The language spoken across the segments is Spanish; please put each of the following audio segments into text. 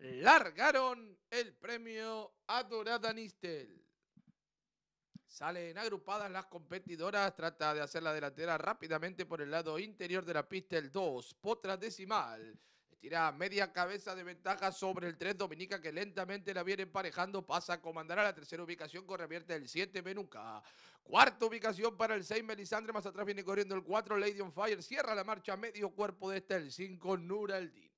largaron el premio a Dorada Nistel. Salen agrupadas las competidoras, trata de hacer la delantera rápidamente por el lado interior de la pista el 2, Potra Decimal. Tira media cabeza de ventaja sobre el 3. Dominica que lentamente la viene emparejando. Pasa a comandar a la tercera ubicación corre abierta el 7. Benuca. Cuarta ubicación para el 6. Melisandre. Más atrás viene corriendo el 4. Lady on Fire. Cierra la marcha medio cuerpo de este el 5. Nuraldi.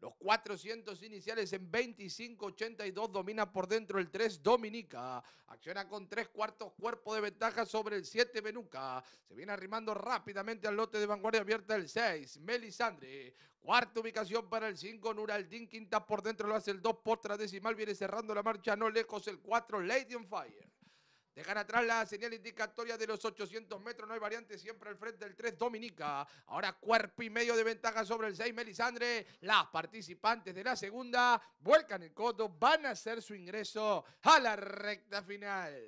Los 400 iniciales en 25.82 Domina por dentro el 3 Dominica. Acciona con tres cuartos cuerpo de ventaja sobre el 7 Benuca. Se viene arrimando rápidamente al lote de vanguardia abierta el 6. Melisandre. Cuarta ubicación para el 5 Nuraldín. Quinta por dentro lo hace el 2 Potra Decimal. Viene cerrando la marcha no lejos el 4 Lady on Fire. Dejan atrás la señal indicatoria de los 800 metros. No hay variante. Siempre al frente del 3, Dominica. Ahora cuerpo y medio de ventaja sobre el 6, Melisandre. Las participantes de la segunda vuelcan el codo. Van a hacer su ingreso a la recta final.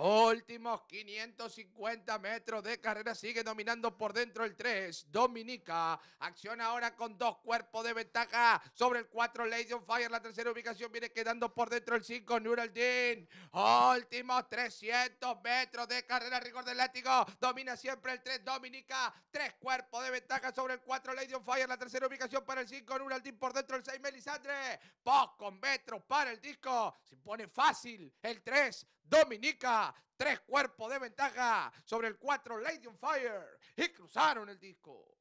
Últimos 550 metros de carrera sigue dominando por dentro el 3. Dominica acciona ahora con dos cuerpos de ventaja sobre el 4. Lady on Fire, la tercera ubicación viene quedando por dentro el 5. Nuraldin. Últimos 300 metros de carrera, rigor del látigo. Domina siempre el 3. Dominica, tres cuerpos de ventaja sobre el 4. Lady on Fire, la tercera ubicación para el 5. Nuraldin por dentro el 6. Melisandre. con metros para el disco. Se pone fácil el 3. Dominica tres cuerpos de ventaja sobre el 4 Lady on Fire y cruzaron el disco.